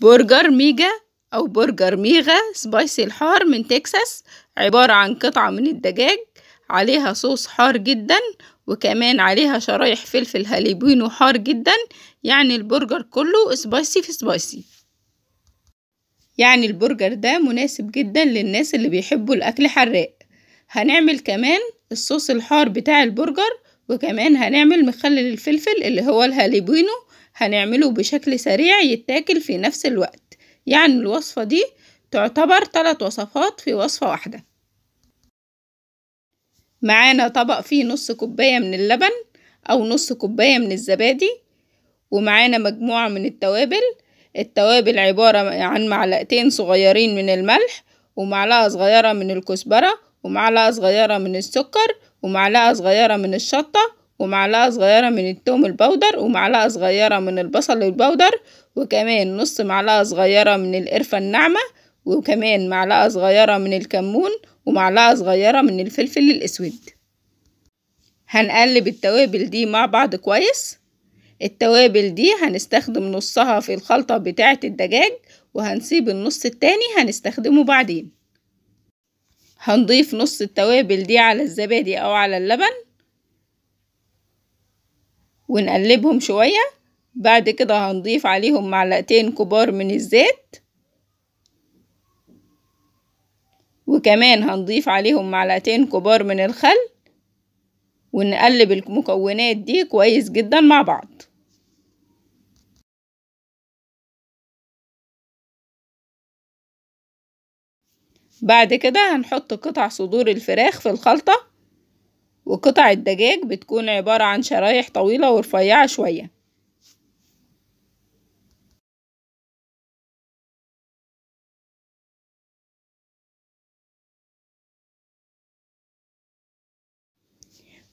برجر ميجا أو برجر ميغا سبايسي الحار من تكساس عبارة عن قطعة من الدجاج عليها صوص حار جدا وكمان عليها شرايح فلفل هاليبينو حار جدا يعني البرجر كله سبايسي في سبايسي يعني البرجر ده مناسب جدا للناس اللي بيحبوا الأكل حراق هنعمل كمان الصوص الحار بتاع البرجر وكمان هنعمل مخلل الفلفل اللي هو الهاليبينو هنعمله بشكل سريع يتاكل في نفس الوقت يعني الوصفة دي تعتبر ثلاث وصفات في وصفة واحدة معانا طبق فيه نص كوباية من اللبن أو نص كوباية من الزبادي ومعانا مجموعة من التوابل التوابل عبارة عن معلقتين صغيرين من الملح ومعلقة صغيرة من الكزبرة ومعلقة صغيرة من السكر ومعلقة صغيرة من الشطة ومعلقة صغيرة من التوم البودر ومعلقة صغيرة من البصل البودر وكمان نص معلقة صغيرة من القرفة الناعمة وكمان معلقة صغيرة من الكمون ومعلقة صغيرة من الفلفل الأسود هنقلب التوابل دي مع بعض كويس التوابل دي هنستخدم نصها في الخلطة بتاعة الدجاج وهنسيب النص التاني هنستخدمه بعدين هنضيف نص التوابل دي على الزبادي أو على اللبن ونقلبهم شوية بعد كده هنضيف عليهم معلقتين كبار من الزيت وكمان هنضيف عليهم معلقتين كبار من الخل ونقلب المكونات دي كويس جدا مع بعض بعد كده هنحط قطع صدور الفراخ في الخلطة وقطع الدجاج بتكون عبارة عن شرايح طويلة ورفيعة شوية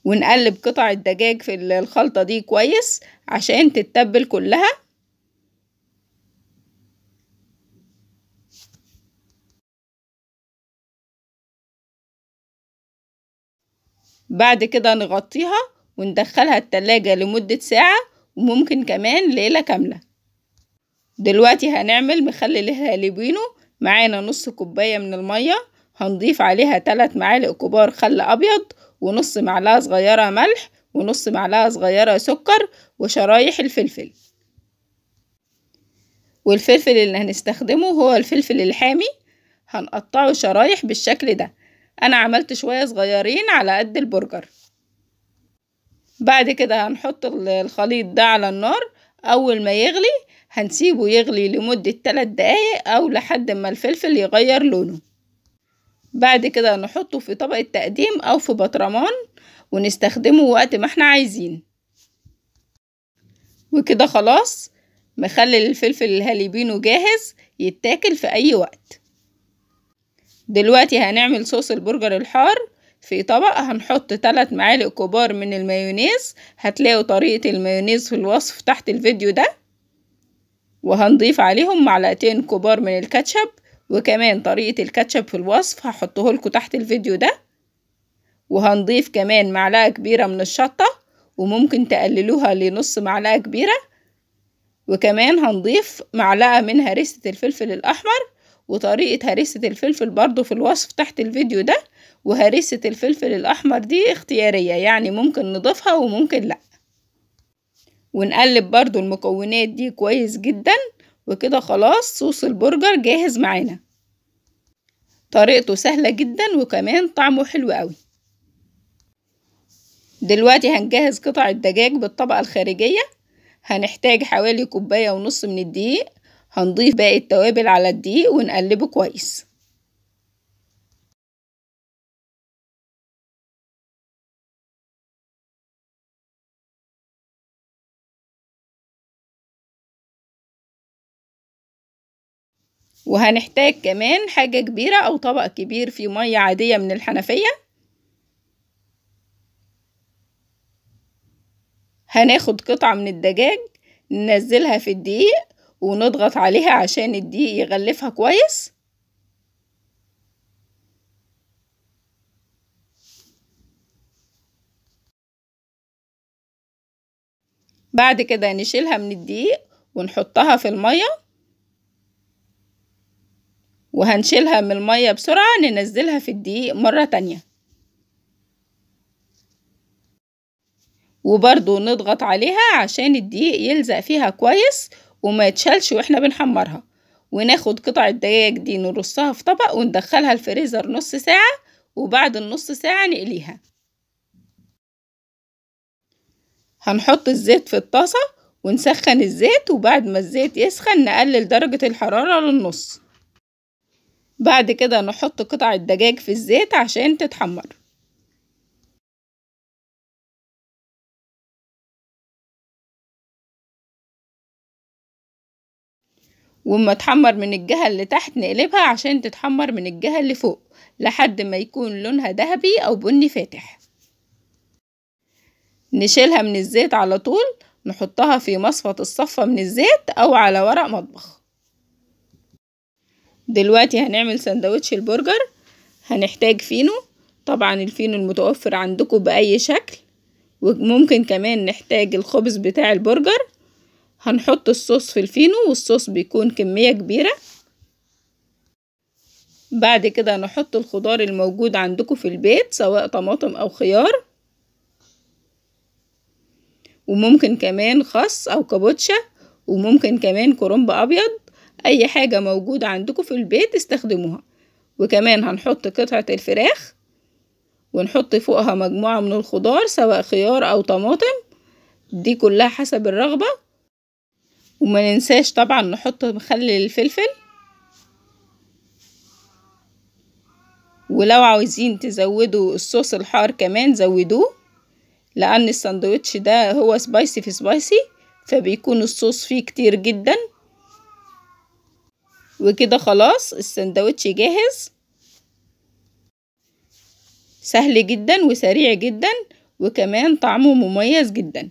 ونقلب قطع الدجاج في الخلطة دي كويس عشان تتبل كلها بعد كده نغطيها وندخلها التلاجة لمدة ساعة وممكن كمان ليلة كاملة دلوقتي هنعمل مخلل الهالبينو معانا نص كوباية من المية هنضيف عليها تلات معالق كبار خل أبيض ونص معلقة صغيرة ملح ونص معلقة صغيرة سكر وشرايح الفلفل والفلفل اللي هنستخدمه هو الفلفل الحامي هنقطعه شرايح بالشكل ده انا عملت شوية صغيرين على قد البرجر بعد كده هنحط الخليط ده على النار اول ما يغلي هنسيبه يغلي لمدة 3 دقايق او لحد ما الفلفل يغير لونه بعد كده نحطه في طبق التقديم او في بطرمان ونستخدمه وقت ما احنا عايزين وكده خلاص مخلل الفلفل بينه جاهز يتاكل في اي وقت دلوقتي هنعمل صوص البرجر الحار في طبق هنحط ثلاث معالق كبار من المايونيز هتلاقوا طريقة المايونيز في الوصف تحت الفيديو ده وهنضيف عليهم معلقتين كبار من الكاتشب وكمان طريقة الكاتشب في الوصف هحطه لكم تحت الفيديو ده وهنضيف كمان معلقة كبيرة من الشطة وممكن تقللوها لنص معلقة كبيرة وكمان هنضيف معلقة من هريسة الفلفل الأحمر وطريقة هريسة الفلفل برضو في الوصف تحت الفيديو ده وهريسة الفلفل الأحمر دي اختيارية يعني ممكن نضيفها وممكن لأ ونقلب برضو المكونات دي كويس جدا وكده خلاص صوص البرجر جاهز معانا طريقته سهلة جدا وكمان طعمه حلو قوي دلوقتي هنجهز قطع الدجاج بالطبقة الخارجية هنحتاج حوالي كوباية ونص من الدقيق هنضيف باقي التوابل على الدقيق ونقلبه كويس وهنحتاج كمان حاجة كبيرة أو طبق كبير فيه مية عادية من الحنفية هناخد قطعة من الدجاج ننزلها في الدقيق ونضغط عليها عشان الدقيق يغلفها كويس بعد كده نشيلها من الدقيق ونحطها في المية وهنشيلها من المية بسرعة ننزلها في الدقيق مرة تانية وبرضو نضغط عليها عشان الدقيق يلزق فيها كويس وما تشلش واحنا بنحمرها وناخد قطع الدجاج دي نرصها في طبق وندخلها الفريزر نص ساعة وبعد النص ساعة نقليها هنحط الزيت في الطاسة ونسخن الزيت وبعد ما الزيت يسخن نقلل درجة الحرارة للنص بعد كده نحط قطع الدجاج في الزيت عشان تتحمر واما تحمر من الجهة اللي تحت نقلبها عشان تتحمر من الجهة اللي فوق لحد ما يكون لونها ذهبي او بني فاتح نشيلها من الزيت على طول نحطها في مصفة الصفة من الزيت او على ورق مطبخ دلوقتي هنعمل سندوتش البرجر هنحتاج فينو طبعا الفينو المتوفر عندكم بأي شكل وممكن كمان نحتاج الخبز بتاع البرجر هنحط الصوص في الفينو والصوص بيكون كمية كبيرة بعد كده نحط الخضار الموجود عندكم في البيت سواء طماطم أو خيار وممكن كمان خس أو كابوتشا وممكن كمان كرنب أبيض أي حاجة موجودة عندكم في البيت استخدموها وكمان هنحط قطعة الفراخ ونحط فوقها مجموعة من الخضار سواء خيار أو طماطم دي كلها حسب الرغبة وما ننساش طبعا نحط مخلل الفلفل ولو عاوزين تزودوا الصوص الحار كمان زودوه لان الساندوتش ده هو سبايسي في سبايسي فبيكون الصوص فيه كتير جدا وكده خلاص الساندوتش جاهز سهل جدا وسريع جدا وكمان طعمه مميز جدا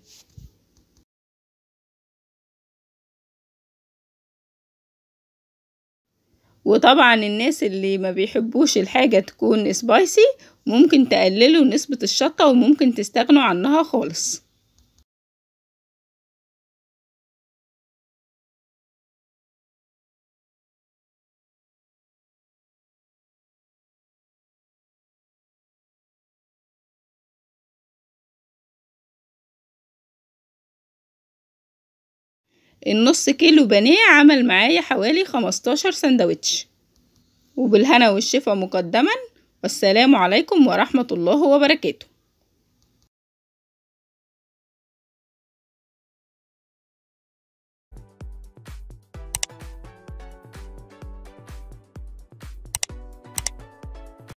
وطبعا الناس اللي ما بيحبوش الحاجة تكون سبايسي ممكن تقللوا نسبة الشطة وممكن تستغنوا عنها خالص النص كيلو بانيه عمل معايا حوالي خمستاشر سندوتش وبالهنا والشفا مقدما والسلام عليكم ورحمة الله وبركاته